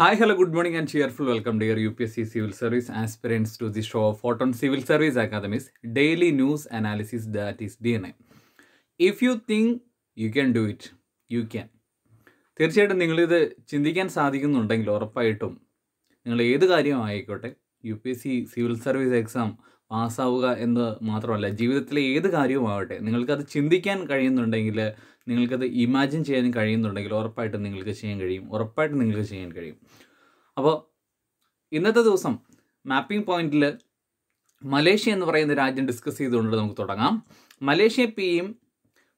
Hi hello good morning and cheerful welcome dear U P S C civil service aspirants to the show of Photon civil service academy's daily news analysis that is D N A if you think you can do it you can തീർച്ചയായിട്ടും നിങ്ങളിത് ചിന്തിക്കാൻ സാധിക്കുന്നുണ്ടെങ്കിൽ ഉറപ്പായിട്ടും നിങ്ങൾ ഏത് കാര്യമായിക്കോട്ടെ U P S C civil service exam പാസ്സാവുക എന്ന് മാത്രമല്ല ജീവിതത്തിലെ ഏത് കാര്യവുമാവട്ടെ നിങ്ങൾക്കത് ചിന്തിക്കാൻ കഴിയുന്നുണ്ടെങ്കിൽ നിങ്ങൾക്കത് ഇമാജിൻ ചെയ്യാൻ കഴിയുന്നുണ്ടെങ്കിൽ ഉറപ്പായിട്ടും നിങ്ങൾക്ക് ചെയ്യാൻ കഴിയും ഉറപ്പായിട്ടും നിങ്ങൾക്ക് ചെയ്യാൻ കഴിയും അപ്പോൾ ഇന്നത്തെ ദിവസം മാപ്പിംഗ് പോയിന്റിൽ മലേഷ്യ എന്ന് പറയുന്ന രാജ്യം ഡിസ്കസ് ചെയ്തുകൊണ്ട് നമുക്ക് തുടങ്ങാം Malaysia M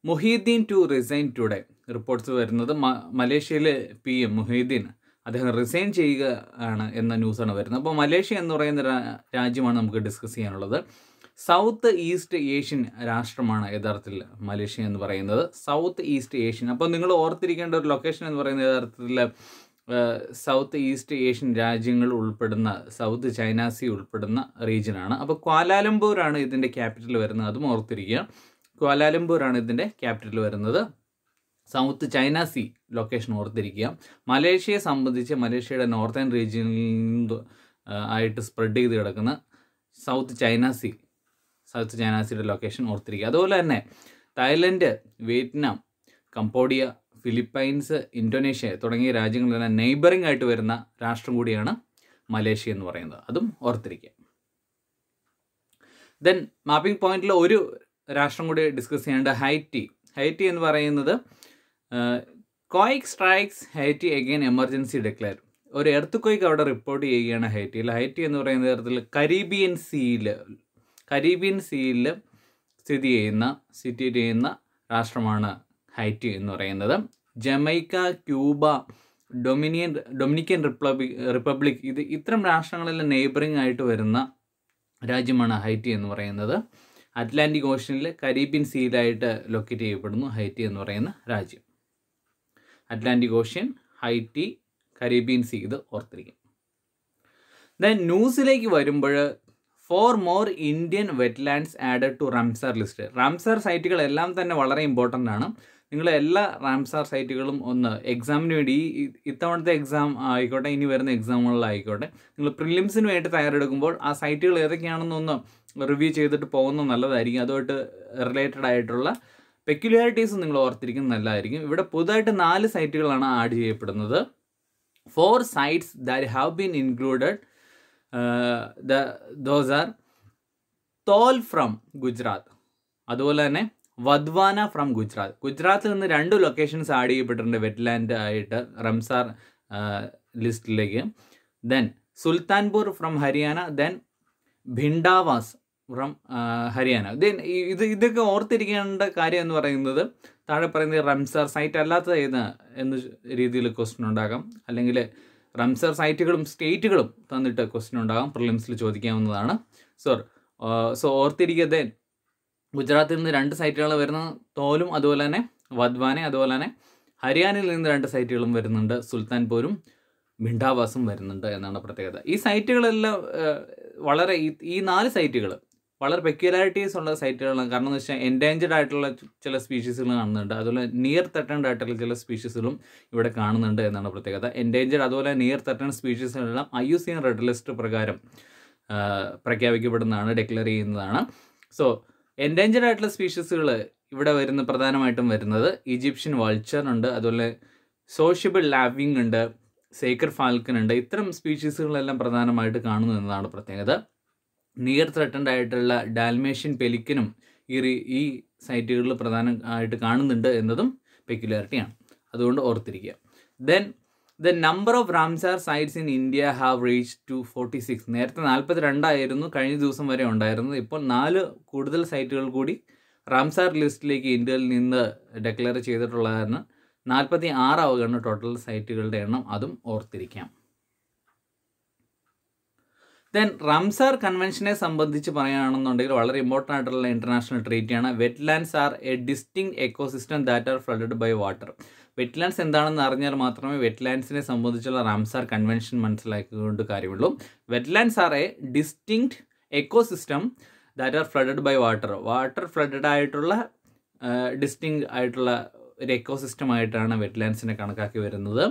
Muhyiddin to resign today reports വരുന്നത് മലേഷ്യയിലെ പി എം മുഹീദ്ദീൻ അദ്ദേഹം റിസൈൻ ചെയ്യുക ആണ് എന്ന ന്യൂസാണ് വരുന്നത് അപ്പോൾ മലേഷ്യ എന്ന് പറയുന്ന രാജ്യമാണ് നമുക്ക് ഡിസ്കസ് ചെയ്യാനുള്ളത് സൗത്ത് ഈസ്റ്റ് ഏഷ്യൻ രാഷ്ട്രമാണ് യഥാർത്ഥത്തിൽ മലേഷ്യ എന്ന് പറയുന്നത് സൗത്ത് ഈസ്റ്റ് ഏഷ്യൻ അപ്പോൾ നിങ്ങൾ ഓർത്തിരിക്കേണ്ട ഒരു ലൊക്കേഷൻ എന്ന് പറയുന്നത് യഥാർത്ഥത്തിൽ സൗത്ത് ഈസ്റ്റ് ഏഷ്യൻ രാജ്യങ്ങൾ ഉൾപ്പെടുന്ന സൗത്ത് ചൈനാസി സി ഉൾപ്പെടുന്ന റീജിയനാണ് അപ്പോൾ ക്വാലാലംപൂരാണ് ഇതിൻ്റെ ക്യാപിറ്റൽ വരുന്നത് അതും ഓർത്തിരിക്കുക ക്വാലാലംപൂരാണ് ഇതിൻ്റെ ക്യാപിറ്റൽ വരുന്നത് സൗത്ത് ചൈന സി ലൊക്കേഷൻ ഓർത്തിരിക്കുക മലേഷ്യയെ സംബന്ധിച്ച് മലേഷ്യയുടെ നോർത്തേൺ റീജിയനിൽ ആയിട്ട് സ്പ്രെഡ് ചെയ്ത് കിടക്കുന്ന South China Sea South China സിയുടെ ലൊക്കേഷൻ ഓർത്തിരിക്കുക അതുപോലെ തന്നെ Thailand Vietnam Cambodia Philippines Indonesia തുടങ്ങിയ രാജ്യങ്ങളിലെല്ലാം നെയ്ബറിംഗ് ആയിട്ട് വരുന്ന രാഷ്ട്രം കൂടിയാണ് മലേഷ്യ എന്ന് പറയുന്നത് അതും ഓർത്തിരിക്കുക ദെൻ മാപ്പിംഗ് പോയിന്റിൽ ഒരു രാഷ്ട്രം കൂടി ഡിസ്കസ് ചെയ്യേണ്ട ഹൈറ്റി ഹൈറ്റി എന്ന് പറയുന്നത് quake strikes Haiti again emergency declare ഒരു എർത്ത് കൊയ്ക്ക് അവിടെ റിപ്പോർട്ട് ചെയ്യുകയാണ് ഹൈറ്റിയിൽ ഹൈറ്റി എന്ന് പറയുന്ന തരത്തിൽ കരീബിയൻ സീയിൽ കരീബിയൻ സീയിൽ സ്ഥിതി ചെയ്യുന്ന സ്ഥിതി ചെയ്യുന്ന രാഷ്ട്രമാണ് ഹൈറ്റി എന്ന് പറയുന്നത് Jamaica Cuba dominion Dominican Republic republic ഇത് ഇത്തരം രാഷ്ട്രങ്ങളിലെ നെയ്ബറിംഗ് ആയിട്ട് വരുന്ന രാജ്യമാണ് ഹൈറ്റി എന്ന് പറയുന്നത് അറ്റ്ലാന്റിക് ഓഷനിൽ കരീബിയൻ സീയിലായിട്ട് ലൊക്കേറ്റ് ചെയ്യപ്പെടുന്നു ഹൈറ്റി എന്ന് പറയുന്ന രാജ്യം Atlantic Ocean Haiti Caribbean Sea ഇത് ഓർത്തിരിക്കും ദെൻ ന്യൂസിലേക്ക് വരുമ്പോൾ four more Indian wetlands added to Ramsar list Ramsar എല്ലാം തന്നെ വളരെ ഇമ്പോർട്ടൻ്റ് ആണ് നിങ്ങൾ എല്ലാ റാംസാർ സൈറ്റുകളും ഒന്ന് എക്സാമിന് വേണ്ടി ഈ ഇത്തവണത്തെ എക്സാം ആയിക്കോട്ടെ ഇനി വരുന്ന എക്സാമുകളിലായിക്കോട്ടെ നിങ്ങൾ പ്രിലിംസിന് വേണ്ടി തയ്യാറെടുക്കുമ്പോൾ ആ സൈറ്റുകൾ ഏതൊക്കെയാണെന്നൊന്ന് റിവ്യൂ ചെയ്തിട്ട് പോകുന്നത് നല്ലതായിരിക്കും അതുമായിട്ട് റിലേറ്റഡ് ആയിട്ടുള്ള പെക്യുലാരിറ്റീസ് നിങ്ങൾ ഓർത്തിരിക്കുന്നത് നല്ലതായിരിക്കും ഇവിടെ പുതുതായിട്ട് നാല് സൈറ്റുകളാണ് ആഡ് ചെയ്യപ്പെടുന്നത് four sites that have been included the those are Thol from Gujarat അതുപോലെ തന്നെ വദ്വാന ഫ്രം ഗുജറാത്ത് ഗുജറാത്തിൽ നിന്ന് രണ്ട് ലൊക്കേഷൻസ് ആഡ് ചെയ്യപ്പെട്ടിട്ടുണ്ട് വെറ്റ്ലാൻഡ് ആയിട്ട് റംസാർ ലിസ്റ്റിലേക്ക് then Sultanpur from Haryana then Bhindawas from Haryana then ഇത് ഇതൊക്കെ ഓർത്തിരിക്കേണ്ട കാര്യം എന്ന് പറയുന്നത് താഴെ പറയുന്നത് റംസാർ സൈറ്റ് അല്ലാത്തത് ഏത് എന്ന രീതിയിൽ ക്വസ്റ്റൻ ഉണ്ടാകാം അല്ലെങ്കിൽ റംസാർ സൈറ്റുകളും സ്റ്റേറ്റുകളും തന്നിട്ട് ക്വസ്റ്റൻ ഉണ്ടാകാം പ്രിലിംസിൽ ചോദിക്കാവുന്നതാണ് സോർ സോ ഓർത്തിരിക്കുക ദെൻ ഗുജറാത്തിൽ നിന്ന് രണ്ട് സൈറ്റുകൾ വരുന്ന തോലും അതുപോലെ തന്നെ വദ്വാനെ അതുപോലെ തന്നെ ഹരിയാനയിൽ നിന്ന് രണ്ട് സൈറ്റുകളും വരുന്നുണ്ട് സുൽത്താൻപൂരും മിണ്ടാവാസും വരുന്നുണ്ട് എന്നാണ് പ്രത്യേകത ഈ സൈറ്റുകളെല്ലാം വളരെ ഈ നാല് സൈറ്റുകൾ വളരെ പെക്യുലാരിറ്റീസ് ഉള്ള സൈറ്റുകളാണ് കാരണം എന്ന് വെച്ചാൽ എൻഡേഞ്ചർഡ് ആയിട്ടുള്ള ചില സ്പീഷീസുകൾ കാണുന്നുണ്ട് അതുപോലെ നിയർ തെറ്റൻഡ് ആയിട്ടുള്ള ചില സ്പീഷീസുകളും ഇവിടെ കാണുന്നുണ്ട് എന്നാണ് പ്രത്യേകത എൻഡേഞ്ചർഡ് അതുപോലെ നിയർ തെറ്റൻഡ് സ്പീഷീസുകളെല്ലാം I U C N red list പ്രകാരം പ്രഖ്യാപിക്കപ്പെടുന്നതാണ് ഡിക്ലെയർ ചെയ്യുന്നതാണ് സോ എൻഡേഞ്ചർഡ് ആയിട്ടുള്ള സ്പീഷീസുകൾ ഇവിടെ വരുന്ന പ്രധാനമായിട്ടും വരുന്നത് ഈജിപ്ഷ്യൻ വൾച്ചർ ഉണ്ട് അതുപോലെ സോഷ്യബിൾ ലാവിങ് ഉണ്ട് സേക്കർ ഫാൽക്കൻ ഉണ്ട് ഇത്തരം സ്പീഷീസുകളെല്ലാം പ്രധാനമായിട്ട് കാണുന്നു എന്നതാണ് പ്രത്യേകത നിയർ ത്രട്ടൻഡ് ആയിട്ടുള്ള ഡാൽമേഷ്യൻ പെലിക്കനും ഈ ഈ സൈറ്റുകളിൽ പ്രധാനമായിട്ട് കാണുന്നുണ്ട് എന്നതും പെക്യുലാരിറ്റിയാണ് അതുകൊണ്ട് ഓർത്തിരിക്കുക then the number of Ramsar sites in India have reach to forty six നേരത്തെ നാൽപ്പത്തി രണ്ടായിരുന്നു കഴിഞ്ഞ ദിവസം വരെ ഉണ്ടായിരുന്നത് ഇപ്പോൾ നാല് കൂടുതൽ സൈറ്റുകൾ കൂടി റാംസാർ ലിസ്റ്റിലേക്ക് ഇന്ത്യയിൽ നിന്ന് ഡെക്ലെയർ ചെയ്തിട്ടുള്ളതായിരുന്നു നാൽപ്പത്തി ആറാവുകയാണ് ടോട്ടൽ സൈറ്റുകളുടെ എണ്ണം അതും ഓർത്തിരിക്കാം ദെൻ റംസാർ കൺവെൻഷനെ സംബന്ധിച്ച് പറയുകയാണെന്നുണ്ടെങ്കിൽ വളരെ ഇമ്പോർട്ടൻ്റ് ആയിട്ടുള്ള ഇൻ്റർനാഷണൽ ട്രീറ്റിയാണ് wetlands are a distinct ecosystem that are flooded by water wetlands എന്താണെന്ന് അറിഞ്ഞാൽ മാത്രമേ വെറ്റ്ലാൻഡ്സിനെ സംബന്ധിച്ചുള്ള റാംസാർ കൺവെൻഷൻ മനസ്സിലാക്കിക്കൊണ്ട് കാര്യമുള്ളൂ wetlands are a distinct ecosystem that are flooded by water water flooded ആയിട്ടുള്ള ഡിസ്റ്റിങ് ആയിട്ടുള്ള ഒരു എക്കോസിസ്റ്റം ആയിട്ടാണ് വെറ്റ്ലാൻഡ്സിനെ കണക്കാക്കി വരുന്നത്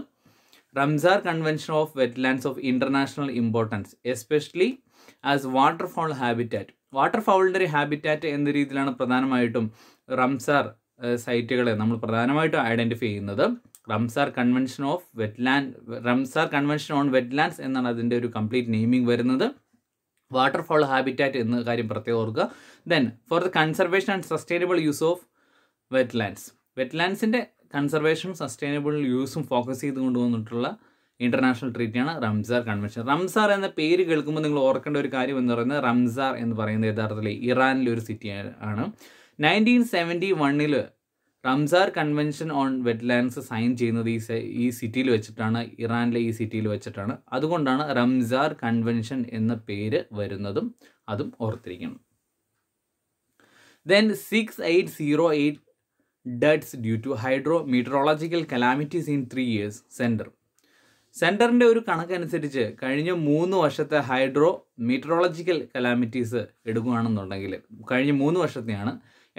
Ramsar convention of wetlands of international importance especially as water waterfowl habitat water ഫൗളിൻ്റെ ഹാബിറ്റാറ്റ് എന്ന രീതിയിലാണ് പ്രധാനമായിട്ടും റംസാർ സൈറ്റുകളെ നമ്മൾ പ്രധാനമായിട്ടും ഐഡൻറ്റിഫൈ ചെയ്യുന്നത് Ramsar convention of wetland Ramsar convention on wetlands എന്നാണ് അതിൻ്റെ ഒരു കംപ്ലീറ്റ് നെയിമിംഗ് വരുന്നത് വാട്ടർഫോൾ ഹാബിറ്റാറ്റ് എന്ന കാര്യം പ്രത്യേകം ഓർക്കുക then for the conservation and sustainable use of wetlands വെറ്റ്ലാൻഡ്സിൻ്റെ കൺസർവേഷൻ സസ്റ്റൈനബിൾ യൂസും ഫോക്കസ് ചെയ്ത് കൊണ്ടുവന്നിട്ടുള്ള ഇൻ്റർനാഷണൽ ട്രീറ്റിയാണ് റംസാർ കൺവെൻഷൻ റംസാർ എന്ന പേര് കേൾക്കുമ്പോൾ നിങ്ങൾ ഓർക്കേണ്ട ഒരു കാര്യം എന്ന് പറയുന്നത് റംസാർ എന്ന് പറയുന്നത് യഥാർത്ഥത്തിൽ ഇറാനിലെ ഒരു സിറ്റി ആണ് നയൻറ്റീൻ സെവൻറ്റി വണ്ണിൽ Ramsar convention on wetlands sign ചെയ്യുന്നത് ഈ ഈ സിറ്റിയിൽ വെച്ചിട്ടാണ് ഇറാനിലെ ഈ സിറ്റിയിൽ വെച്ചിട്ടാണ് അതുകൊണ്ടാണ് റംസാർ കൺവെൻഷൻ എന്ന പേര് വരുന്നതും അതും ഓർത്തിരിക്കണം then six eight zero eight deaths due to hydrometeorological calamities in three years centre സെൻറ്ററിൻ്റെ ഒരു കണക്കനുസരിച്ച് കഴിഞ്ഞ മൂന്ന് വർഷത്തെ ഹൈഡ്രോ മീറ്ററോളജിക്കൽ കലാമിറ്റീസ് എടുക്കുകയാണെന്നുണ്ടെങ്കിൽ കഴിഞ്ഞ മൂന്ന് വർഷത്തെയാണ്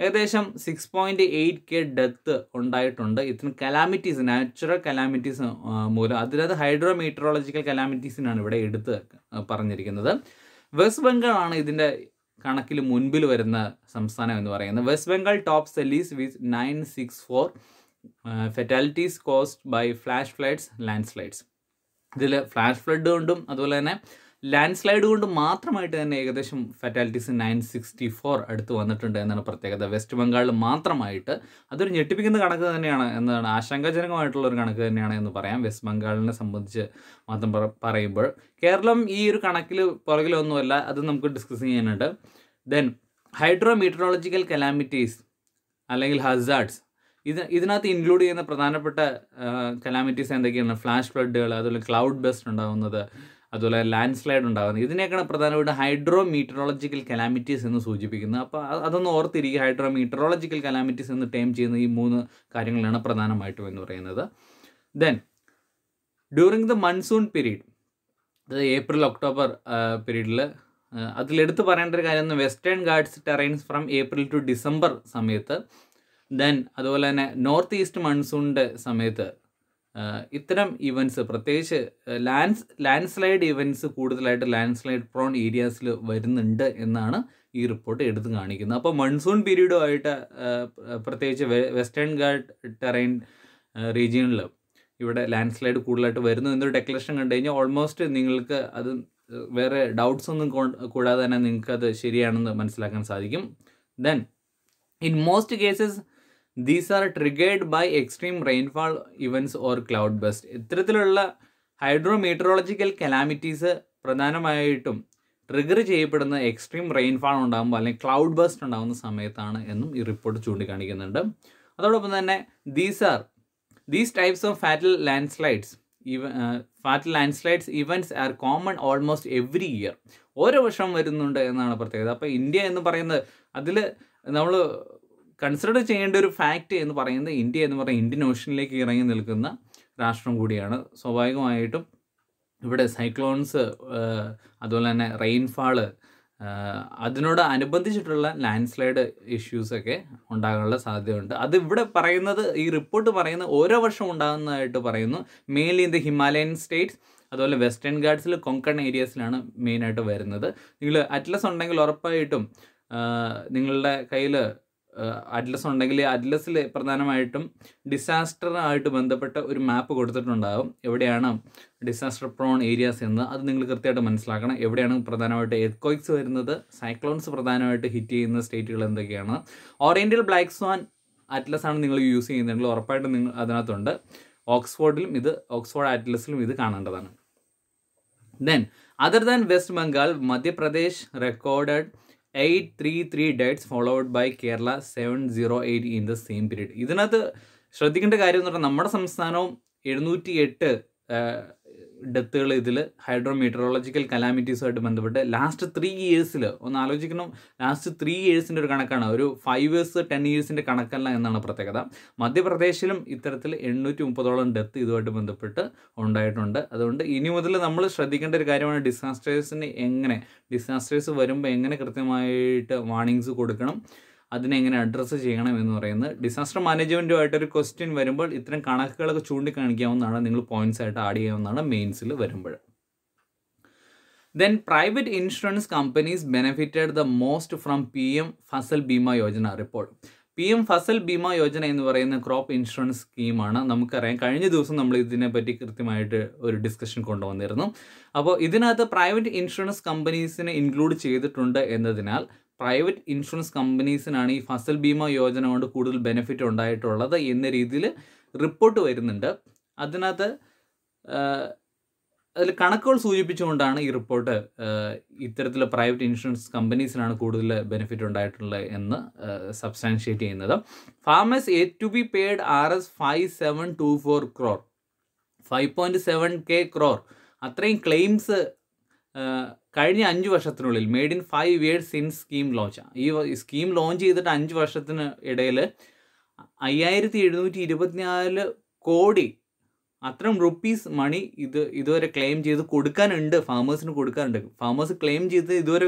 ഏകദേശം six point eight K death ഉണ്ടായിട്ടുണ്ട് ഇത്തരം കലാമിറ്റീസ് നാച്ചുറൽ കലാമിറ്റീസ് മൂലം അതിലത് ഹൈഡ്രോ മീറ്ററോളജിക്കൽ കലാമിറ്റീസിനാണ് ഇവിടെ എടുത്ത് പറഞ്ഞിരിക്കുന്നത് വെസ്റ്റ് ബംഗാളാണ് ഇതിൻ്റെ കണക്കിൽ മുൻപിൽ വരുന്ന സംസ്ഥാനം എന്ന് പറയുന്നത് West Bengal top tallies with nine six four fatalities caused by flash floods landslides ഇതിൽ ഫ്ലാഷ് ഫ്ലഡ് കൊണ്ടും അതുപോലെ തന്നെ ലാൻഡ് സ്ലൈഡ് കൊണ്ട് മാത്രമായിട്ട് തന്നെ ഏകദേശം ഫെറ്റാലിറ്റീസ് നയൻ സിക്സ്റ്റി ഫോർ അടുത്ത് വന്നിട്ടുണ്ട് എന്നാണ് പ്രത്യേകത വെസ്റ്റ് ബംഗാളിൽ മാത്രമായിട്ട് അതൊരു ഞെട്ടിപ്പിക്കുന്ന കണക്ക് തന്നെയാണ് എന്നാണ് ആശങ്കാജനകമായിട്ടുള്ള ഒരു കണക്ക് തന്നെയാണ് എന്ന് പറയാം വെസ്റ്റ് ബംഗാളിനെ സംബന്ധിച്ച് മാത്രം പറയുമ്പോൾ കേരളം ഈ ഒരു കണക്കിൽ പുറകിലൊന്നുമല്ല അത് നമുക്ക് ഡിസ്കസ് ചെയ്യാനുണ്ട് ദെൻ ഹൈഡ്രോ മീറ്ററോളജിക്കൽ കലാമിറ്റീസ് അല്ലെങ്കിൽ ഹസാർഡ്സ് ഇത് ഇതിനകത്ത് ഇൻക്ലൂഡ് ചെയ്യുന്ന പ്രധാനപ്പെട്ട കലാമിറ്റീസ് എന്തൊക്കെയാണ് ഫ്ലാഷ് ഫ്ലഡുകൾ അതുപോലെ ക്ലൗഡ് ബെസ്റ്റ് ഉണ്ടാകുന്നത് അതുപോലെ ലാൻഡ് സ്ലൈഡ് ഉണ്ടാകുന്നത് ഇതിനേക്കാണ് പ്രധാനമായിട്ടും ഹൈഡ്രോ മീറ്ററോളജിക്കൽ കലാമിറ്റീസ് എന്ന് സൂചിപ്പിക്കുന്നത് അപ്പോൾ അതൊന്ന് ഓർത്തിരിക്കുക ഹൈഡ്രോ മീറ്ററോളജിക്കൽ കലാമിറ്റീസ് എന്ന് ടൈം ചെയ്യുന്ന ഈ മൂന്ന് കാര്യങ്ങളാണ് പ്രധാനമായിട്ടും എന്ന് പറയുന്നത് then during the monsoon period അതായത് ഏപ്രിൽ ഒക്ടോബർ പീരീഡിൽ അതിലെടുത്ത് പറയേണ്ട ഒരു കാര്യം Western Ghats terrains from April to December സമയത്ത് ദെൻ അതുപോലെ തന്നെ നോർത്ത് ഈസ്റ്റ് മൺസൂണിൻ്റെ സമയത്ത് ഇത്തരം ഇവൻറ്റ്സ് പ്രത്യേകിച്ച് ലാൻഡ്സ് ലാൻഡ് സ്ലൈഡ് ഇവൻറ്റ്സ് കൂടുതലായിട്ട് ലാൻഡ് സ്ലൈഡ് പ്രോൺ ഏരിയാസിൽ വരുന്നുണ്ട് എന്നാണ് ഈ റിപ്പോർട്ട് എടുത്തു കാണിക്കുന്നത് അപ്പോൾ മൺസൂൺ പീരീഡുമായിട്ട് പ്രത്യേകിച്ച് വെസ്റ്റേൺ ഗാർഡ് ടെറൈൻ റീജിയണിൽ ഇവിടെ ലാൻഡ് സ്ലൈഡ് കൂടുതലായിട്ട് വരുന്നു എന്നൊരു ഡെക്ലറേഷൻ കണ്ടു കഴിഞ്ഞാൽ ഓൾമോസ്റ്റ് നിങ്ങൾക്ക് അത് വേറെ ഡൗട്ട്സ് ഒന്നും കൂടാതെ തന്നെ നിങ്ങൾക്ക് അത് ശരിയാണെന്ന് മനസ്സിലാക്കാൻ സാധിക്കും then in most cases these are triggered by extreme rainfall events or cloudburst ഇത്തരത്തിലുള്ള ഹൈഡ്രോമീറ്ററോളജിക്കൽ കലാമിറ്റീസ് പ്രധാനമായിട്ടും ട്രിഗർ ചെയ്യപ്പെടുന്ന എക്സ്ട്രീം റെയിൻഫാൾ ഉണ്ടാകുമ്പോൾ അല്ലെങ്കിൽ ക്ലൗഡ് ബസ്റ്റ് ഉണ്ടാകുന്ന സമയത്താണ് എന്നും ഈ റിപ്പോർട്ട് ചൂണ്ടിക്കാണിക്കുന്നുണ്ട് അതോടൊപ്പം തന്നെ these are these types of fatal landslides ഇവ fatal landslides events are common almost every year ഓരോ വർഷം വരുന്നുണ്ട് എന്നാണ് പ്രത്യേകത അപ്പോൾ ഇന്ത്യ എന്ന് പറയുന്നത് അതിൽ നമ്മൾ കൺസിഡർ ചെയ്യേണ്ട ഒരു ഫാക്റ്റ് എന്ന് പറയുന്നത് ഇന്ത്യ എന്ന് പറയുന്ന ഇന്ത്യൻ ഓഷനിലേക്ക് ഇറങ്ങി നിൽക്കുന്ന രാഷ്ട്രം കൂടിയാണ് സ്വാഭാവികമായിട്ടും ഇവിടെ സൈക്ലോൺസ് അതുപോലെ തന്നെ റെയിൻഫാള് അതിനോട് അനുബന്ധിച്ചിട്ടുള്ള ലാൻഡ് സ്ലൈഡ് ഇഷ്യൂസൊക്കെ ഉണ്ടാകാനുള്ള സാധ്യതയുണ്ട് അത് ഇവിടെ പറയുന്നത് ഈ റിപ്പോർട്ട് പറയുന്നത് ഓരോ വർഷം ഉണ്ടാകുന്നതായിട്ട് പറയുന്നു mainly in the Himalayan states അതുപോലെ വെസ്റ്റേൺ ഗാർഡ്സിൽ കൊങ്കൺ ഏരിയാസിലാണ് മെയിനായിട്ട് വരുന്നത് നിങ്ങൾ അറ്റ്ലസ് ഉണ്ടെങ്കിൽ ഉറപ്പായിട്ടും നിങ്ങളുടെ കയ്യിൽ അഡ്ലസ് ഉണ്ടെങ്കിൽ അഡ്ലസ്സിൽ പ്രധാനമായിട്ടും ആയിട്ട് ബന്ധപ്പെട്ട ഒരു മാപ്പ് കൊടുത്തിട്ടുണ്ടാകും എവിടെയാണ് ഡിസാസ്റ്റർ പ്രോൺ ഏരിയാസ് എന്ന് അത് നിങ്ങൾ കൃത്യമായിട്ട് മനസ്സിലാക്കണം എവിടെയാണ് പ്രധാനമായിട്ട് എർക്കോയിക്സ് വരുന്നത് സൈക്ലോൺസ് പ്രധാനമായിട്ട് ഹിറ്റ് ചെയ്യുന്ന സ്റ്റേറ്റുകൾ എന്തൊക്കെയാണ് ഓറിയൻ്റൽ ബ്ലാക്ക് സ്വാൻ അറ്റ്ലസ് ആണ് നിങ്ങൾ യൂസ് ചെയ്യുന്നതെങ്കിൽ ഉറപ്പായിട്ടും നിങ്ങൾ അതിനകത്തുണ്ട് ഓക്സ്ഫോർഡിലും ഇത് ഓക്സ്ഫോർഡ് അറ്റ്ലസിലും ഇത് കാണേണ്ടതാണ് then other than West Bengal Madhya Pradesh record eight three three deaths followed by Kerala seven zero eight in the same period ഇതിനകത്ത് ശ്രദ്ധിക്കേണ്ട കാര്യം എന്ന് പറഞ്ഞാൽ നമ്മുടെ സംസ്ഥാനവും എഴുന്നൂറ്റി എട്ട് ഡെത്തുകൾ ഇതിൽ ഹൈഡ്രോ മീറ്ററോളജിക്കൽ കലാമിറ്റീസുമായിട്ട് ബന്ധപ്പെട്ട് ലാസ്റ്റ് ത്രീ ഇയേഴ്സിൽ ഒന്ന് ആലോചിക്കണം ലാസ്റ്റ് ത്രീ ഇയേഴ്സിൻ്റെ ഒരു കണക്കാണ് ഒരു ഫൈവ് ഇയേഴ്സ് ടെൻ ഇയേഴ്സിൻ്റെ കണക്കല്ല എന്നാണ് പ്രത്യേകത മധ്യപ്രദേശിലും ഇത്തരത്തിൽ എണ്ണൂറ്റി മുപ്പതോളം ഡെത്ത് ഇതുമായിട്ട് ബന്ധപ്പെട്ട് ഉണ്ടായിട്ടുണ്ട് അതുകൊണ്ട് ഇനി മുതൽ നമ്മൾ ശ്രദ്ധിക്കേണ്ട ഒരു കാര്യമാണ് ഡിസാസ്റ്റേഴ്സിന് എങ്ങനെ ഡിസാസ്റ്റേഴ്സ് വരുമ്പോൾ എങ്ങനെ കൃത്യമായിട്ട് വാർണിങ്സ് കൊടുക്കണം അതിനെങ്ങനെ എങ്ങനെ അഡ്രസ്സ് ചെയ്യണം എന്ന് പറയുന്നത് ഡിസാസ്റ്റർ മാനേജ്മെൻറ്റുമായിട്ടൊരു ക്വസ്റ്റ്യൻ വരുമ്പോൾ ഇത്തരം കണക്കുകളൊക്കെ ചൂണ്ടിക്കാണിക്കാവുന്നതാണ് നിങ്ങൾ പോയിന്റ്സ് ആയിട്ട് ആഡ് ചെയ്യാവുന്നതാണ് മെയിൻസിൽ വരുമ്പോൾ then private insurance companies benefited the most from P M Fasal Bima Yojana report P M Fasal Bima Yojana എന്ന് പറയുന്ന ക്രോപ്പ് ഇൻഷുറൻസ് സ്കീമാണ് നമുക്കറിയാം കഴിഞ്ഞ ദിവസം നമ്മൾ ഇതിനെപ്പറ്റി കൃത്യമായിട്ട് ഒരു ഡിസ്കഷൻ കൊണ്ടുവന്നിരുന്നു അപ്പോൾ ഇതിനകത്ത് പ്രൈവറ്റ് ഇൻഷുറൻസ് കമ്പനീസിനെ ഇൻക്ലൂഡ് ചെയ്തിട്ടുണ്ട് എന്നതിനാൽ പ്രൈവറ്റ് ഇൻഷുറൻസ് കമ്പനീസിനാണ് ഈ ഫസൽ ബീമ യോജന കൊണ്ട് കൂടുതൽ ബെനിഫിറ്റ് ഉണ്ടായിട്ടുള്ളത് എന്ന രീതിയിൽ റിപ്പോർട്ട് വരുന്നുണ്ട് അതിനകത്ത് അതിൽ കണക്കുകൾ സൂചിപ്പിച്ചുകൊണ്ടാണ് ഈ റിപ്പോർട്ട് ഇത്തരത്തിലുള്ള പ്രൈവറ്റ് ഇൻഷുറൻസ് കമ്പനീസിനാണ് കൂടുതൽ ബെനിഫിറ്റ് ഉണ്ടായിട്ടുള്ളത് എന്ന് സബ്സ്റ്റാൻഷിയേറ്റ് ചെയ്യുന്നത് farmers a to be paid R S five seven two four crore five point seven K crore അത്രയും ക്ലെയിംസ് കഴിഞ്ഞ അഞ്ച് വർഷത്തിനുള്ളിൽ made in five years in scheme launch ഈ സ്കീം ലോഞ്ച് ചെയ്തിട്ട് അഞ്ച് വർഷത്തിന് ഇടയിൽ അയ്യായിരത്തി എഴുന്നൂറ്റി ഇരുപത്തിനാല് കോടി അത്രയും റുപ്പീസ് മണി ഇത് ഇതുവരെ ക്ലെയിം ചെയ്ത് കൊടുക്കാനുണ്ട് ഫാമേഴ്സിന് കൊടുക്കാനുണ്ട് ഫാമേഴ്സ് ക്ലെയിം ചെയ്ത് ഇതുവരെ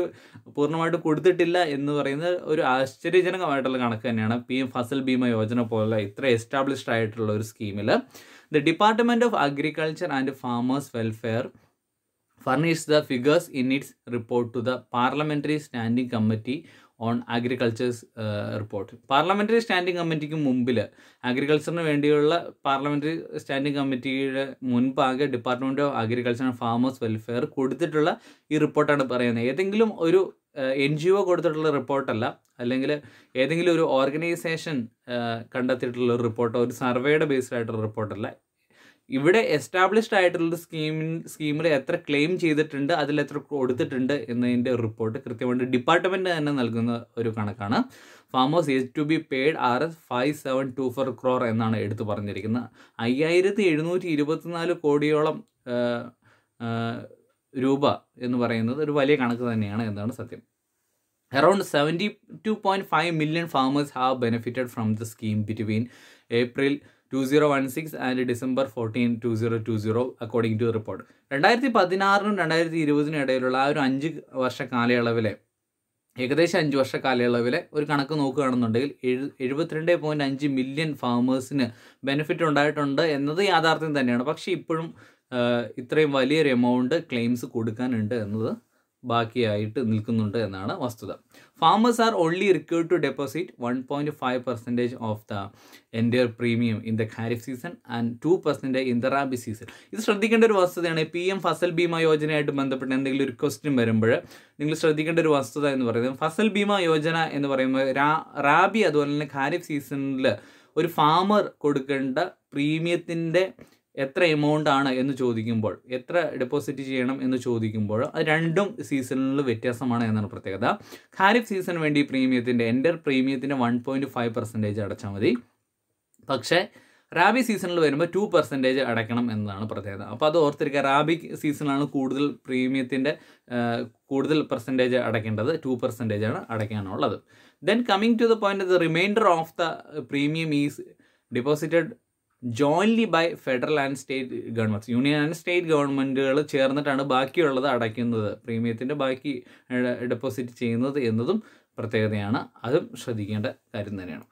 പൂർണ്ണമായിട്ട് കൊടുത്തിട്ടില്ല എന്ന് പറയുന്നത് ഒരു ആശ്ചര്യജനകമായിട്ടുള്ള കണക്ക് തന്നെയാണ് പി എം ഫസൽ ഭീമ യോജന പോലെ ഇത്ര എസ്റ്റാബ്ലിഷ്ഡ് ആയിട്ടുള്ള ഒരു സ്കീമിൽ the department of agriculture and farmers welfare furnish the figures in its report to the Parliamentary Standing committee on agriculture's report parliamentary standing കമ്മിറ്റിക്ക് മുമ്പിൽ അഗ്രികൾച്ചറിന് വേണ്ടിയുള്ള പാർലമെൻ്ററി സ്റ്റാൻഡിംഗ് കമ്മിറ്റിയുടെ മുൻപാകെ department of agriculture and farmers welfare കൊടുത്തിട്ടുള്ള ഈ റിപ്പോർട്ടാണ് പറയുന്നത് ഏതെങ്കിലും ഒരു എൻ ജി ഒ കൊടുത്തിട്ടുള്ള റിപ്പോർട്ടല്ല അല്ലെങ്കിൽ ഏതെങ്കിലും ഒരു ഓർഗനൈസേഷൻ കണ്ടെത്തിയിട്ടുള്ള ഒരു റിപ്പോർട്ടോ ഒരു സർവേയുടെ ബേസ്ഡ് ആയിട്ടുള്ള റിപ്പോർട്ടല്ല ഇവിടെ എസ്റ്റാബ്ലിഷ്ഡ് ആയിട്ടുള്ള സ്കീമിൻ സ്കീമിൽ എത്ര ക്ലെയിം ചെയ്തിട്ടുണ്ട് അതിൽ എത്ര കൊടുത്തിട്ടുണ്ട് എന്നതിൻ്റെ റിപ്പോർട്ട് കൃത്യമായിട്ട് ഡിപ്പാർട്ട്മെൻറ്റ് തന്നെ നൽകുന്ന ഒരു കണക്കാണ് farmers S to be paid R S five seven two four crore എന്നാണ് എടുത്തു പറഞ്ഞിരിക്കുന്നത് അയ്യായിരത്തി എഴുന്നൂറ്റി ഇരുപത്തിനാല് കോടിയോളം രൂപ എന്ന് പറയുന്നത് ഒരു വലിയ കണക്ക് തന്നെയാണ് എന്നാണ് സത്യം around seventy two point five million farmers have benefited from the scheme between April 2016 and December 14, 2020 according to the report. രണ്ടായിരത്തി പതിനാറിനും രണ്ടായിരത്തി ഇരുപതിനും ഇടയിലുള്ള ആ ഒരു അഞ്ച് വർഷ കാലയളവിലെ ഏകദേശം അഞ്ച് വർഷ കാലയളവിലെ ഒരു കണക്ക് നോക്കുകയാണെന്നുണ്ടെങ്കിൽ എഴു എഴുപത്തിരണ്ട് പോയിൻറ്റ് അഞ്ച് മില്യൺ ഫാമേഴ്സിന് ബെനിഫിറ്റ് ഉണ്ടായിട്ടുണ്ട് എന്നത് യാഥാർത്ഥ്യം തന്നെയാണ് പക്ഷേ ഇപ്പോഴും ഇത്രയും വലിയൊരു എമൗണ്ട് ക്ലെയിംസ് കൊടുക്കാനുണ്ട് എന്നത് ബാക്കിയായിട്ട് നിൽക്കുന്നുണ്ട് എന്നാണ് വസ്തുത farmers are only required to deposit one point five percentage of the entire premium in the Kharif season and two percentage in the Rabi season ഇത് ശ്രദ്ധിക്കേണ്ട ഒരു വസ്തുതയാണ് പി എം ഫസൽ ബീമ യോജനയായിട്ട് ബന്ധപ്പെട്ട് എന്തെങ്കിലും ഒരു ക്വസ്റ്റ്യൻ വരുമ്പോൾ നിങ്ങൾ ശ്രദ്ധിക്കേണ്ട ഒരു വസ്തുത എന്ന് പറയുന്നത് ഫസൽ ബീമ യോജന എന്ന് പറയുമ്പോൾ റാബി അതുപോലെ തന്നെ ഖാരിഫ് സീസണിൽ ഒരു ഫാമർ കൊടുക്കേണ്ട പ്രീമിയത്തിൻ്റെ എത്ര എമൗണ്ട് ആണ് എന്ന് ചോദിക്കുമ്പോൾ എത്ര ഡെപ്പോസിറ്റ് ചെയ്യണം എന്ന് ചോദിക്കുമ്പോൾ അത് രണ്ടും സീസണിൽ വ്യത്യാസമാണ് എന്നാണ് പ്രത്യേകത ഖാരിഫ് സീസൺ വേണ്ടി പ്രീമിയത്തിൻ്റെ എൻ്റെ പ്രീമിയത്തിൻ്റെ വൺ പോയിൻറ്റ് ഫൈവ് പെർസെൻറ്റേജ് അടച്ചാൽ മതി പക്ഷേ റാബി സീസണിൽ വരുമ്പോൾ ടു പെർസെൻറ്റേജ് അടയ്ക്കണം എന്നതാണ് പ്രത്യേകത അപ്പോൾ അത് ഓർത്തിരിക്കുക റാബി സീസണാണ് കൂടുതൽ പ്രീമിയത്തിൻ്റെ കൂടുതൽ പെർസെൻറ്റേജ് അടയ്ക്കേണ്ടത് ടു പെർസെൻറ്റേജ് ആണ് അടയ്ക്കാനുള്ളത് then coming to the point the reminder of the premium is deposited jointly by federal and state governments union and state ഗവൺമെൻറ്റുകൾ ചേർന്നിട്ടാണ് ബാക്കിയുള്ളത് അടയ്ക്കുന്നത് പ്രീമിയത്തിൻ്റെ ബാക്കി ഡെപ്പോസിറ്റ് ചെയ്യുന്നത് എന്നതും പ്രത്യേകതയാണ് അതും ശ്രദ്ധിക്കേണ്ട കാര്യം തന്നെയാണ്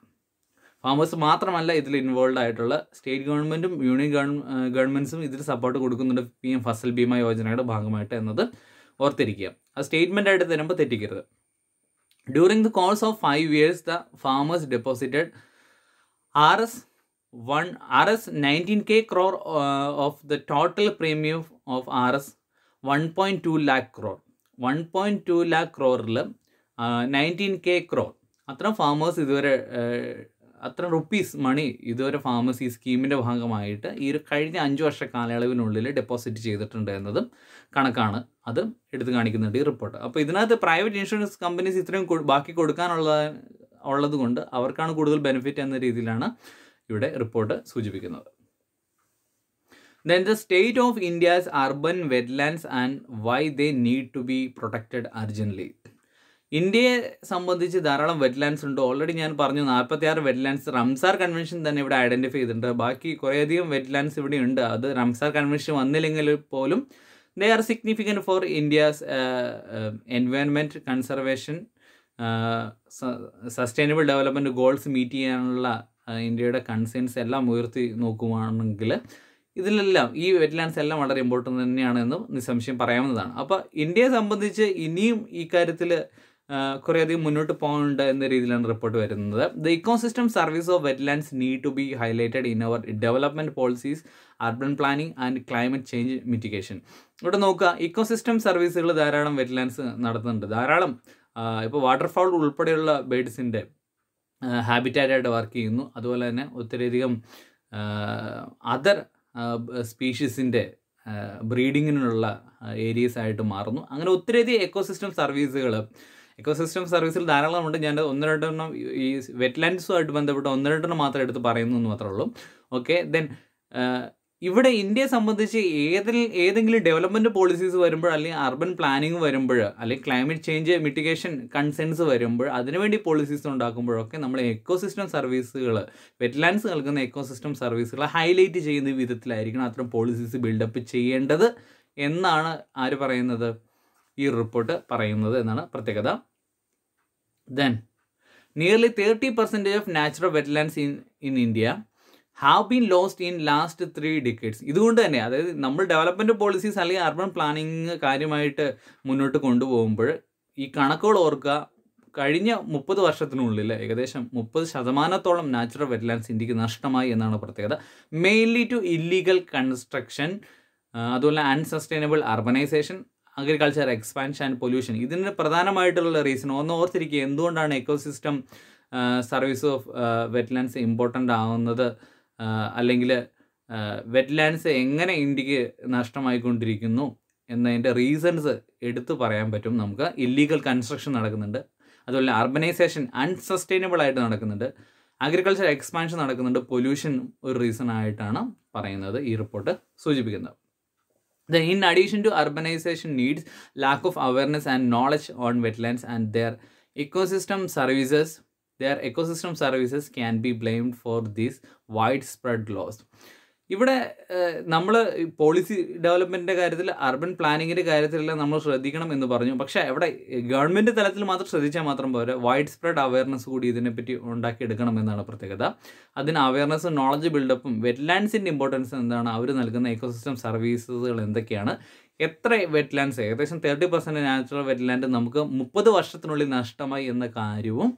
ഫാമേഴ്സ് മാത്രമല്ല ഇതിൽ ഇൻവോൾവ് ആയിട്ടുള്ള സ്റ്റേറ്റ് ഗവൺമെൻറ്റും യൂണിയൻ ഗവൺമെൻറ്റ്സും ഇതിൽ സപ്പോർട്ട് കൊടുക്കുന്നുണ്ട് പി എം ഫസൽ ഭീമ യോജനയുടെ ഭാഗമായിട്ട് എന്നത് ഓർത്തിരിക്കുക ആ സ്റ്റേറ്റ്മെൻ്റ് ആയിട്ട് തരുമ്പോൾ തെറ്റിക്കരുത് during the course of five years the farmers deposited R S crore RS 19k crore പ്രീമിയം uh, of the total premium of RS 1.2 lakh crore. 1.2 lakh crore-ൽ നയൻറ്റീൻ കെ ക്രോർ അത്ര ഫാമേഴ്സ് ഇതുവരെ അത്ര റുപ്പീസ് മണി ഇതുവരെ ഫാമേഴ്സ് ഈ സ്കീമിൻ്റെ ഭാഗമായിട്ട് ഈ ഒരു കഴിഞ്ഞ അഞ്ച് വർഷ കാലയളവിനുള്ളിൽ ഡെപ്പോസിറ്റ് ചെയ്തിട്ടുണ്ട് എന്നതും കണക്കാണ് അത് എടുത്തു കാണിക്കുന്നുണ്ട് ഈ റിപ്പോർട്ട് അപ്പോൾ ഇതിനകത്ത് പ്രൈവറ്റ് ഇൻഷുറൻസ് കമ്പനീസ് ഇത്രയും ബാക്കി കൊടുക്കാനുള്ള ഉള്ളത് കൊണ്ട് അവർക്കാണ് കൂടുതൽ ബെനിഫിറ്റ് എന്ന രീതിയിലാണ് ഇവിടെ റിപ്പോർട്ട് സൂചിപ്പിക്കുന്നത് then the state of India's urban wetlands and why they need to be protected urgently ഇന്ത്യയെ സംബന്ധിച്ച് ധാരാളം വെറ്റ്ലാൻഡ്സ് ഉണ്ട് ഓൾറെഡി ഞാൻ പറഞ്ഞു നാൽപ്പത്തി ആറ് വെറ്റ്ലാൻഡ്സ് റംസാർ കൺവെൻഷൻ തന്നെ ഇവിടെ ഐഡൻറ്റിഫൈ ചെയ്തിട്ടുണ്ട് ബാക്കി കുറേയധികം വെറ്റ്ലാൻഡ്സ് ഇവിടെ ഉണ്ട് അത് റംസാർ കൺവെൻഷൻ വന്നില്ലെങ്കിൽ പോലും they are significant for India's environment conservation sustainable development goals meet ചെയ്യാനുള്ള ഇന്ത്യയുടെ കൺസേൺസ് എല്ലാം ഉയർത്തി നോക്കുകയാണെങ്കിൽ ഇതിലെല്ലാം ഈ വെറ്റ്ലാൻഡ്സ് എല്ലാം വളരെ ഇമ്പോർട്ടൻ്റ് തന്നെയാണെന്നും നിസ്സംശയം പറയാവുന്നതാണ് അപ്പോൾ ഇന്ത്യയെ സംബന്ധിച്ച് ഇനിയും ഈ കാര്യത്തിൽ കുറേയധികം മുന്നോട്ട് പോകുന്നുണ്ട് എന്ന രീതിയിലാണ് റിപ്പോർട്ട് വരുന്നത് the ecosystem service of wetlands need to be highlighted in our development policies urban planning and climate change mitigation ഇവിടെ നോക്കുക ഇക്കോസിസ്റ്റം സർവീസുകൾ ധാരാളം വെറ്റ്ലാൻഡ്സ് നടത്തുന്നുണ്ട് ധാരാളം ഇപ്പോൾ വാട്ടർഫാൾ ഉൾപ്പെടെയുള്ള ബേഡ്സിൻ്റെ ഹാബിറ്റാറ്റായിട്ട് വർക്ക് ചെയ്യുന്നു അതുപോലെ തന്നെ ഒത്തിരിയധികം അതർ സ്പീഷീസിൻ്റെ ബ്രീഡിങ്ങിനുള്ള ഏരിയസ് ആയിട്ട് മാറുന്നു അങ്ങനെ ഒത്തിരിയധികം എക്കോസിസ്റ്റം സർവീസുകൾ എക്കോസിസ്റ്റം സർവീസിൽ ധാരാളമുണ്ട് ഞാൻ ഒന്ന് രണ്ടെണ്ണം ഈ വെറ്റ്ലാൻഡ്സുമായിട്ട് ബന്ധപ്പെട്ട് ഒന്ന് രണ്ടെണ്ണം മാത്രം എടുത്ത് പറയുന്നു എന്ന് മാത്രമേ ഉള്ളൂ ഓക്കെ ദെൻ ഇവിടെ ഇന്ത്യയെ സംബന്ധിച്ച് ഏതിൽ ഏതെങ്കിലും ഡെവലപ്മെൻറ്റ് പോളിസീസ് വരുമ്പോൾ അല്ലെങ്കിൽ അർബൻ പ്ലാനിങ് വരുമ്പോൾ അല്ലെങ്കിൽ ക്ലൈമറ്റ് ചേഞ്ച് മിറ്റിഗേഷൻ കൺസേൺസ് വരുമ്പോൾ അതിനുവേണ്ടി പോളിസീസ് ഉണ്ടാക്കുമ്പോഴൊക്കെ നമ്മൾ എക്കോസിസ്റ്റം സർവീസുകൾ വെറ്റ്ലാൻഡ്സ് നൽകുന്ന എക്കോസിസ്റ്റം സർവീസുകൾ ഹൈലൈറ്റ് ചെയ്യുന്ന വിധത്തിലായിരിക്കണം അത്തരം പോളിസീസ് ബിൽഡപ്പ് ചെയ്യേണ്ടത് എന്നാണ് ആര് പറയുന്നത് ഈ റിപ്പോർട്ട് പറയുന്നത് എന്നാണ് പ്രത്യേകത then nearly thirty percentage of natural wetlands in in India have been lost in last three decades ഇതുകൊണ്ട് തന്നെ അതായത് നമ്മൾ ഡെവലപ്മെൻറ്റ് പോളിസീസ് അല്ലെങ്കിൽ അർബൻ പ്ലാനിങ് കാര്യമായിട്ട് മുന്നോട്ട് കൊണ്ടുപോകുമ്പോൾ ഈ കണക്കുകൾ ഓർക്കുക കഴിഞ്ഞ മുപ്പത് വർഷത്തിനുള്ളിൽ ഏകദേശം മുപ്പത് ശതമാനത്തോളം നാച്ചുറൽ വെറ്റ്ലാൻഡ്സ് ഇന്ത്യക്ക് നഷ്ടമായി എന്നാണ് പ്രത്യേകത മെയിൻലി ടു ഇല്ലീഗൽ കൺസ്ട്രക്ഷൻ അതുപോലെ unsustainable urbanisation agriculture expansion and pollution ഇതിന് പ്രധാനമായിട്ടുള്ള റീസൺ ഒന്ന് ഓർത്തിരിക്കുക എന്തുകൊണ്ടാണ് ecosystem service of wetlands important ആവുന്നത് അല്ലെങ്കിൽ വെറ്റ്ലാൻഡ്സ് എങ്ങനെ ഇന്ത്യക്ക് നഷ്ടമായിക്കൊണ്ടിരിക്കുന്നു എന്നതിൻ്റെ റീസൺസ് എടുത്തു പറയാൻ പറ്റും നമുക്ക് ഇല്ലീഗൽ കൺസ്ട്രക്ഷൻ നടക്കുന്നുണ്ട് അതുപോലെ അർബനൈസേഷൻ അൺസസ്റ്റൈനബിൾ ആയിട്ട് നടക്കുന്നുണ്ട് അഗ്രികൾച്ചർ എക്സ്പാൻഷൻ നടക്കുന്നുണ്ട് പൊല്യൂഷൻ ഒരു റീസൺ ആയിട്ടാണ് പറയുന്നത് ഈ റിപ്പോർട്ട് സൂചിപ്പിക്കുന്നത് the in addition to urbanisation needs lack of awareness and knowledge on wetlands and their ecosystem services their ecosystem services can be blamed for these widespread loss ഇവിടെ നമ്മൾ policy ഡെവലപ്മെൻറ്റിൻ്റെ കാര്യത്തിൽ urban പ്ലാനിങ്ങിൻ്റെ കാര്യത്തിലെല്ലാം നമ്മൾ ശ്രദ്ധിക്കണം എന്ന് പറഞ്ഞു പക്ഷേ ഇവിടെ ഗവൺമെൻറ് തലത്തിൽ മാത്രം ശ്രദ്ധിച്ചാൽ മാത്രം പോരാ വൈഡ് സ്പ്രെഡ് അവയർനെസ് കൂടി ഇതിനെപ്പറ്റി ഉണ്ടാക്കിയെടുക്കണം എന്നാണ് പ്രത്യേകത അതിന് അവയർനെസ്സും നോളജ് ബിൽഡപ്പും വെറ്റ്ലാൻഡ്സിൻ്റെ ഇമ്പോർട്ടൻസ് എന്താണ് അവർ നൽകുന്ന ഇക്കോസിസ്റ്റം സർവീസുകൾ എന്തൊക്കെയാണ് എത്ര വെറ്റ് ലാൻഡ്സ് ഏകദേശം thirty percent natural wetland നമുക്ക് മുപ്പത് വർഷത്തിനുള്ളിൽ നഷ്ടമായി എന്ന കാര്യവും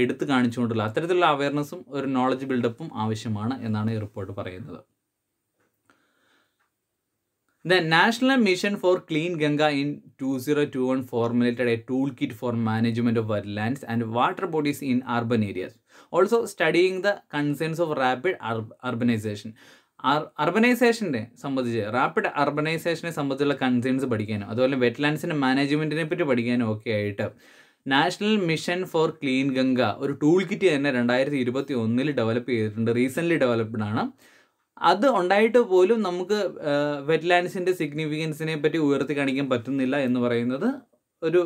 എടുത്തു കാണിച്ചുകൊണ്ടുള്ള അത്തരത്തിലുള്ള അവയർനെസ്സും ഒരു നോളജ് ബിൽഡപ്പും ആവശ്യമാണ് എന്നാണ് ഈ റിപ്പോർട്ട് പറയുന്നത് the national mission for clean Ganga in two zero two one formulated a tool kit for management of wetlands and water bodies in urban areas also studying the concerns of rapid urbanisation അർബനൈസേഷനെ സംബന്ധിച്ച് rapid അർബനൈസേഷനെ സംബന്ധിച്ചുള്ള concerns പഠിക്കാനും അതുപോലെ വെറ്റ്ലാൻഡ്സിൻ്റെ മാനേജ്മെൻറ്റിനെ പറ്റി പഠിക്കാനും ഒക്കെ ആയിട്ട് national mission for clean Ganga ഒരു ടൂൾ കിറ്റ് തന്നെ രണ്ടായിരത്തി ഇരുപത്തി ഒന്നിൽ ഡെവലപ്പ് ചെയ്തിട്ടുണ്ട് റീസെൻ്റ്ലി ഡെവലപ്ഡ് ആണ് അത് ഉണ്ടായിട്ട് പോലും നമുക്ക് വെറ്റ്ലാൻഡ്സിൻ്റെ സിഗ്നിഫിക്കൻസിനെ പറ്റി ഉയർത്തി കാണിക്കാൻ പറ്റുന്നില്ല എന്ന് പറയുന്നത് ഒരു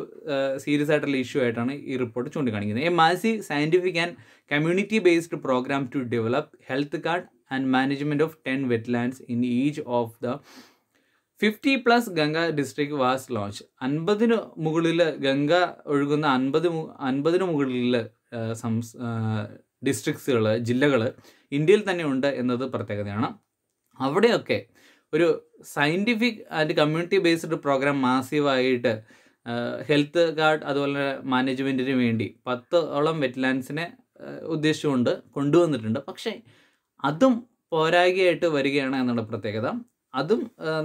സീരിയസ് ആയിട്ടുള്ള ഇഷ്യൂ ആയിട്ടാണ് ഈ റിപ്പോർട്ട് ചൂണ്ടിക്കാണിക്കുന്നത് a massive scientific and community based programme to develop health card and management of ten wetlands in each of the fifty plus Ganga district was launch അൻപതിന് മുകളിൽ ഗംഗ ഒഴുകുന്ന അൻപത് അൻപതിന് മുകളിൽ സംസ് ഡിസ്ട്രിക്ട്സുകൾ ജില്ലകൾ ഇന്ത്യയിൽ തന്നെ ഉണ്ട് എന്നത് പ്രത്യേകതയാണ് അവിടെയൊക്കെ ഒരു scientific and community based programme മാസീവായിട്ട് ഹെൽത്ത് കാർഡ് അതുപോലെ മാനേജ്മെൻറ്റിന് വേണ്ടി പത്തോളം വെറ്റ്ലാൻഡ്സിനെ ഉദ്ദേശിച്ചുകൊണ്ട് കൊണ്ടുവന്നിട്ടുണ്ട് പക്ഷേ അതും പോരായികയായിട്ട് വരികയാണ് എന്നുള്ള പ്രത്യേകത അതും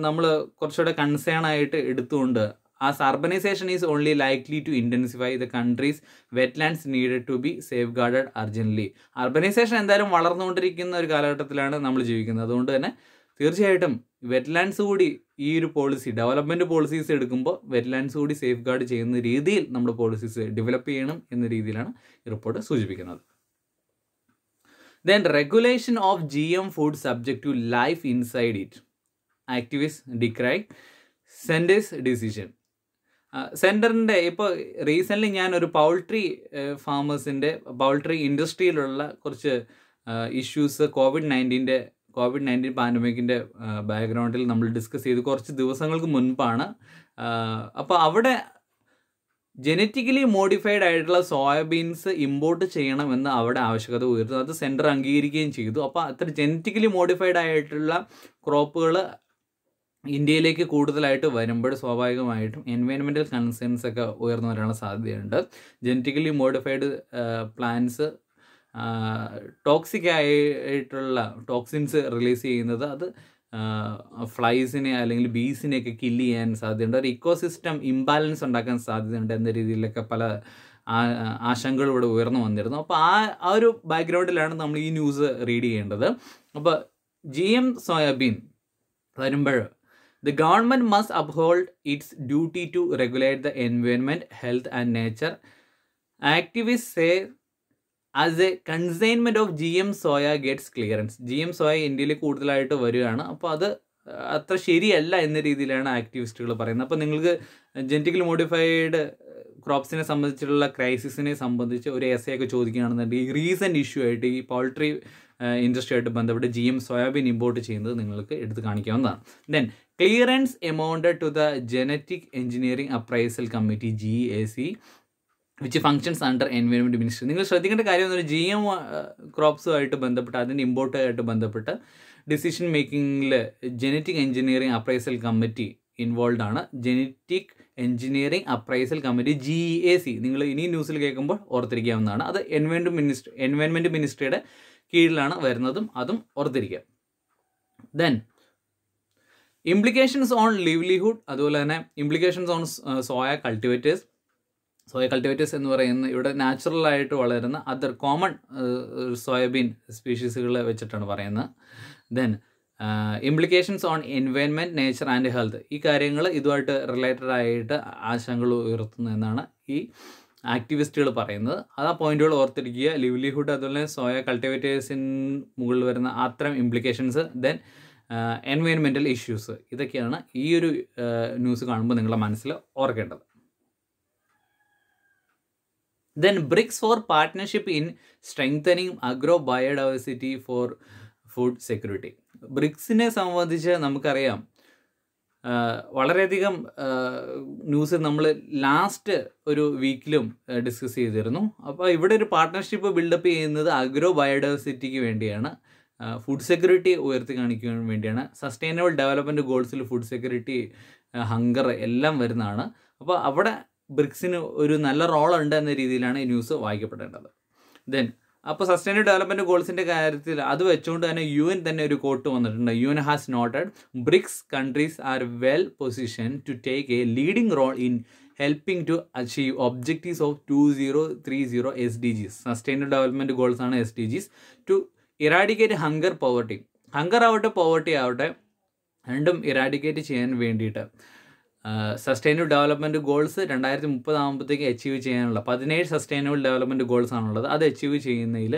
നമ്മൾ കുറച്ചുകൂടെ കൺസേൺ ആയിട്ട് എടുത്തുകൊണ്ട് as urbanisation is only likely to intensify the country's wetlands needed to be safeguarded urgently urbanisation എന്തായാലും വളർന്നുകൊണ്ടിരിക്കുന്ന ഒരു കാലഘട്ടത്തിലാണ് നമ്മൾ ജീവിക്കുന്നത് അതുകൊണ്ട് തന്നെ തീർച്ചയായിട്ടും വെറ്റ്ലാൻഡ്സ് കൂടി ഈ ഒരു പോളിസി ഡെവലപ്മെൻറ്റ് പോളിസീസ് എടുക്കുമ്പോൾ വെറ്റ്ലാൻഡ്സ് കൂടി സേഫ് ഗാർഡ് ചെയ്യുന്ന രീതിയിൽ നമ്മൾ പോളിസീസ് ഡെവലപ്പ് ചെയ്യണം എന്ന രീതിയിലാണ് ഈ റിപ്പോർട്ട് സൂചിപ്പിക്കുന്നത് then regulation of G M food subject to life inside it activist decry centre's decision സെൻറ്ററിൻ്റെ ഇപ്പോൾ റീസെൻ്റ്ലി ഞാനൊരു പൗൾട്രി ഫാമേഴ്സിൻ്റെ പൗൾട്രി ഇൻഡസ്ട്രിയിലുള്ള കുറച്ച് ഇഷ്യൂസ് കോവിഡ് നയൻറ്റീൻ്റെ കോവിഡ് നയൻറ്റീൻ പാൻഡമിക്കിൻ്റെ ബാക്ക്ഗ്രൗണ്ടിൽ നമ്മൾ ഡിസ്കസ് ചെയ്ത് കുറച്ച് ദിവസങ്ങൾക്ക് മുൻപാണ് അപ്പോൾ അവിടെ ജനറ്റിക്കലി മോഡിഫൈഡ് ആയിട്ടുള്ള സോയാബീൻസ് ഇമ്പോർട്ട് ചെയ്യണമെന്ന് അവിടെ ആവശ്യകത ഉയർന്നു അത് സെൻറ്റർ അംഗീകരിക്കുകയും ചെയ്തു അപ്പോൾ അത്ര ജനറ്റിക്കലി മോഡിഫൈഡ് ആയിട്ടുള്ള ക്രോപ്പുകൾ ഇന്ത്യയിലേക്ക് കൂടുതലായിട്ട് വരുമ്പോൾ സ്വാഭാവികമായിട്ടും എൻവയോൺമെൻറ്റൽ കൺസേൺസ് ഒക്കെ ഉയർന്നു വരാനുള്ള സാധ്യതയുണ്ട് ജനറ്റിക്കലി മോഡിഫൈഡ് പ്ലാന്റ്സ് ടോക്സിക് ആയിട്ടുള്ള ടോക്സിൻസ് റിലീസ് ചെയ്യുന്നത് അത് ഫ്ലൈസിനെ അല്ലെങ്കിൽ ബീസിനെയൊക്കെ കില്ല് ചെയ്യാൻ സാധ്യതയുണ്ട് ഒരു ഇക്കോസിസ്റ്റം ഇംബാലൻസ് ഉണ്ടാക്കാൻ സാധ്യതയുണ്ട് എന്ന രീതിയിലൊക്കെ പല ആശങ്കകളും ഇവിടെ ഉയർന്നു വന്നിരുന്നു അപ്പോൾ ആ ആ ഒരു ബാക്ക്ഗ്രൗണ്ടിലാണ് നമ്മൾ ഈ ന്യൂസ് റീഡ് ചെയ്യേണ്ടത് അപ്പോൾ ജി എം സോയാബീൻ വരുമ്പോൾ The government must uphold its duty to regulate the environment, health and nature. Activists say as a consignment of G M soya gets clearance G M soya ഇന്ത്യയിൽ കൂടുതലായിട്ട് വരികയാണ് അപ്പോൾ അത് അത്ര ശരിയല്ല എന്ന രീതിയിലാണ് ആക്ടിവിസ്റ്റുകൾ പറയുന്നത് അപ്പോൾ നിങ്ങൾക്ക് ജെനറ്റിക്കൽ മോഡിഫൈഡ് ക്രോപ്സിനെ സംബന്ധിച്ചിട്ടുള്ള ക്രൈസിസിനെ സംബന്ധിച്ച് ഒരു എസ് എയൊക്കെ ചോദിക്കുകയാണെന്നുണ്ടെങ്കിൽ ഈ റീസെൻറ്റ് ഇഷ്യൂ ആയിട്ട് ഈ പോൾട്രി ഇൻഡസ്ട്രിയായിട്ട് ബന്ധപ്പെട്ട് ജി എം സോയാബീൻ ഇമ്പോർട്ട് ചെയ്യുന്നത് നിങ്ങൾക്ക് എടുത്ത് കാണിക്കാവുന്നതാണ് then clearance amount to the genetic engineering appraisal committee G A C which functions under environment minister നിങ്ങൾ ശ്രദ്ധിക്കേണ്ട കാര്യം എന്ന് പറഞ്ഞാൽ ജി എം ക്രോപ്സുമായിട്ട് uh, ബന്ധപ്പെട്ട് അതിൻ്റെ ഇമ്പോർട്ടുമായിട്ട് ബന്ധപ്പെട്ട് ഡിസിഷൻ മേക്കിങ്ങിൽ genetic engineering appraisal committee involve ആണ് genetic engineering appraisal committee G A C നിങ്ങൾ ഇനി ന്യൂസിൽ കേൾക്കുമ്പോൾ ഓർത്തിരിക്കാവുന്നതാണ് അത് എൻവയോൺമെൻറ്റ് മിനിസ്റ്റർ എൻവയോൺമെൻറ്റ് മിനിസ്ട്രിയുടെ കീഴിലാണ് വരുന്നതും അതും ഓർത്തിരിക്കുക ദെൻ ഇംപ്ലിക്കേഷൻസ് ഓൺ ലിവ്ലിഹുഡ് അതുപോലെ തന്നെ implications on soya cultivators soya cultivators എന്ന് പറയുന്ന ഇവിടെ നാച്ചുറലായിട്ട് വളരുന്ന അതർ കോമൺ സോയബീൻ സ്പീഷീസുകളെ വെച്ചിട്ടാണ് പറയുന്നത് then implications on environment nature and health ഈ കാര്യങ്ങൾ ഇതുമായിട്ട് റിലേറ്റഡ് ആയിട്ട് ആശങ്കകൾ ഉയർത്തുന്നതെന്നാണ് ഈ ആക്ടിവിസ്റ്റുകൾ പറയുന്നത് അത് ആ പോയിന്റുകൾ ഓർത്തിരിക്കുക ലിവ്ലിഹുഡ് അതുപോലെ സോയ കൾട്ടിവേറ്റേഴ്സിന് മുകളിൽ വരുന്ന അത്തരം ഇംപ്ലിക്കേഷൻസ് ദെൻ എൻവയോൺമെൻറ്റൽ ഇഷ്യൂസ് ഇതൊക്കെയാണ് ഈ ഒരു ന്യൂസ് കാണുമ്പോൾ നിങ്ങളുടെ മനസ്സിൽ ഓർക്കേണ്ടത് then BRICS for partnership in strengthening agro biodiversity for food security ബ്രിക്സിനെ സംബന്ധിച്ച് നമുക്കറിയാം വളരെയധികം ന്യൂസ് നമ്മൾ ലാസ്റ്റ് ഒരു വീക്കിലും ഡിസ്കസ് ചെയ്തിരുന്നു അപ്പോൾ ഇവിടെ ഒരു പാർട്ട്ണർഷിപ്പ് ബിൽഡപ്പ് ചെയ്യുന്നത് അഗ്രോ ബയോഡൈവേഴ്സിറ്റിക്ക് വേണ്ടിയാണ് ഫുഡ് സെക്യൂരിറ്റി ഉയർത്തി കാണിക്കാൻ വേണ്ടിയാണ് സസ്റ്റൈനബിൾ ഡെവലപ്മെൻറ്റ് ഗോൾസിൽ ഫുഡ് സെക്യൂരിറ്റി ഹങ്കർ എല്ലാം വരുന്നതാണ് അപ്പോൾ അവിടെ ബ്രിക്സിന് ഒരു നല്ല റോളുണ്ട് എന്ന രീതിയിലാണ് ഈ ന്യൂസ് വായിക്കപ്പെടേണ്ടത് ദെൻ അപ്പോൾ സസ്റ്റൈനബിൾ ഡെവലപ്മെൻറ്റ് ഗോൾസിൻ്റെ കാര്യത്തിൽ അത് വെച്ചുകൊണ്ട് തന്നെ യു എൻ തന്നെ ഒരു കോട്ട് വന്നിട്ടുണ്ട് U N has noted BRICS countries are well position to take a leading role in helping to achieve objectives of two zero three zero S D Gs sustainable development ഗോൾസാണ് S D Gs to eradicate hunger poverty hunger ആവട്ടെ poverty ആവട്ടെ രണ്ടും eradicate ചെയ്യാൻ വേണ്ടിയിട്ട് sustainable development goals രണ്ടായിരത്തി മുപ്പത് ആകുമ്പോഴത്തേക്ക് achieve ചെയ്യാനുള്ള പതിനേഴ് സസ്റ്റൈനബിൾ ഡെവലപ്മെൻറ്റ് ഗോൾസ് ആണുള്ളത് അത് അച്ചീവ് ചെയ്യുന്നതിൽ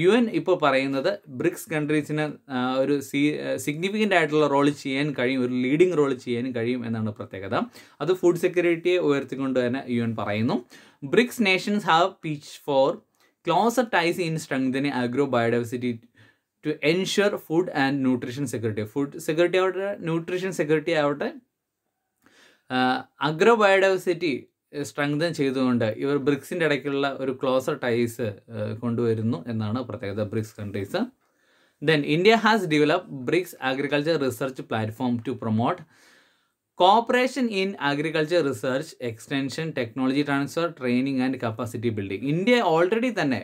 യു എൻ ഇപ്പോൾ പറയുന്നത് ബ്രിക്സ് കൺട്രീസിന് ഒരു സി സിഗ്നിഫിക്കൻ്റ് ആയിട്ടുള്ള റോൾ ചെയ്യാൻ കഴിയും ഒരു ലീഡിംഗ് റോൾ ചെയ്യാൻ കഴിയും എന്നാണ് പ്രത്യേകത അത് ഫുഡ് സെക്യൂരിറ്റിയെ ഉയർത്തിക്കൊണ്ട് തന്നെ യു എൻ പറയുന്നു BRICS nations have pitch for close ties in strengthening agro biodiversity to ensure food and nutrition security food security ആവട്ടെ ന്യൂട്രീഷൻ സെക്യൂരിറ്റി ആവട്ടെ അഗ്രോ ബയോഡൈവേഴ്സിറ്റി സ്ട്രെങ്തൻ ചെയ്തുകൊണ്ട് ഇവർ ബ്രിക്സിൻ്റെ ഇടയ്ക്കുള്ള ഒരു ക്ലോസർ ടൈസ് കൊണ്ടുവരുന്നു എന്നാണ് പ്രത്യേകത BRICS countries then India has develop BRICS agriculture research platform to promote cooperation in agriculture research extension technology transfer training and capacity building India already തന്നെ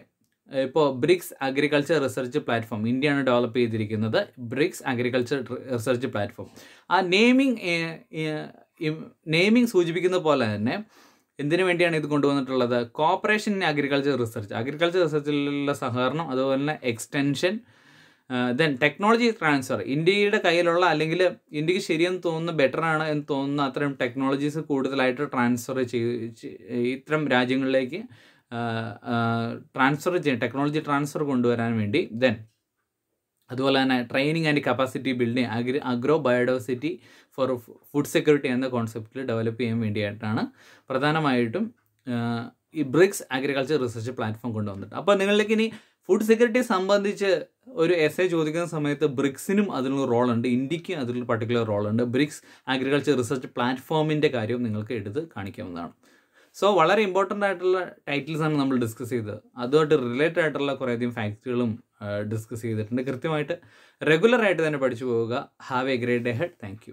ഇപ്പോൾ ബ്രിക്സ് അഗ്രികൾച്ചർ റിസർച്ച് പ്ലാറ്റ്ഫോം ഇന്ത്യയാണ് ഡെവലപ്പ് ചെയ്തിരിക്കുന്നത് ബ്രിക്സ് അഗ്രികൾച്ചർ റിസർച്ച് പ്ലാറ്റ്ഫോം ആ naming naming സൂചിപ്പിക്കുന്ന പോലെ തന്നെ എന്തിനു വേണ്ടിയാണ് ഇത് കൊണ്ടുവന്നിട്ടുള്ളത് cooperation in agriculture research agriculture റിസർച്ചിലുള്ള സഹകരണം അതുപോലെ തന്നെ എക്സ്റ്റൻഷൻ ദെൻ ടെക്നോളജി ട്രാൻസ്ഫർ ഇന്ത്യയുടെ കയ്യിലുള്ള അല്ലെങ്കിൽ ഇന്ത്യക്ക് ശരിയെന്ന് തോന്നുന്ന ആണ് എന്ന് തോന്നുന്ന അത്തരം ടെക്നോളജീസ് കൂടുതലായിട്ട് ട്രാൻസ്ഫർ ചെയ്ത് ഇത്തരം രാജ്യങ്ങളിലേക്ക് ട്രാൻസ്ഫർ ചെയ്യും ടെക്നോളജി ട്രാൻസ്ഫർ കൊണ്ടുവരാൻ വേണ്ടി ദെൻ അതുപോലെ തന്നെ training and capacity building agri agro biodiversity for food security എന്ന കോൺസെപ്റ്റിൽ ഡെവലപ്പ് ചെയ്യാൻ വേണ്ടിയിട്ടാണ് പ്രധാനമായിട്ടും ഈ ബ്രിക്സ് അഗ്രികൾച്ചർ റിസർച്ച് പ്ലാറ്റ്ഫോം കൊണ്ടുവന്നിട്ട് അപ്പോൾ നിങ്ങളിലേക്ക് ഇനി ഫുഡ് സെക്യൂരിറ്റി സംബന്ധിച്ച് ഒരു എസ് എ ചോദിക്കുന്ന സമയത്ത് ബ്രിക്സിനും അതിനുള്ള റോളുണ്ട് ഇന്ത്യക്കും അതിലുള്ള പർട്ടിക്കുലർ റോളുണ്ട് ബ്രിക്സ് അഗ്രികൾച്ചർ റിസർച്ച് പ്ലാറ്റ്ഫോമിൻ്റെ കാര്യവും നിങ്ങൾക്ക് എടുത്ത് കാണിക്കാവുന്നതാണ് സോ വളരെ ഇമ്പോർട്ടൻ്റ് ആയിട്ടുള്ള ടൈറ്റിൽസാണ് നമ്മൾ ഡിസ്കസ് ചെയ്തത് അതുമായിട്ട് റിലേറ്റഡ് ആയിട്ടുള്ള കുറേയധികം ഫാക്റ്റുകളും ഡിസ്കസ് ചെയ്തിട്ടുണ്ട് കൃത്യമായിട്ട് റെഗുലറായിട്ട് തന്നെ പഠിച്ചു പോവുക have a great day head thank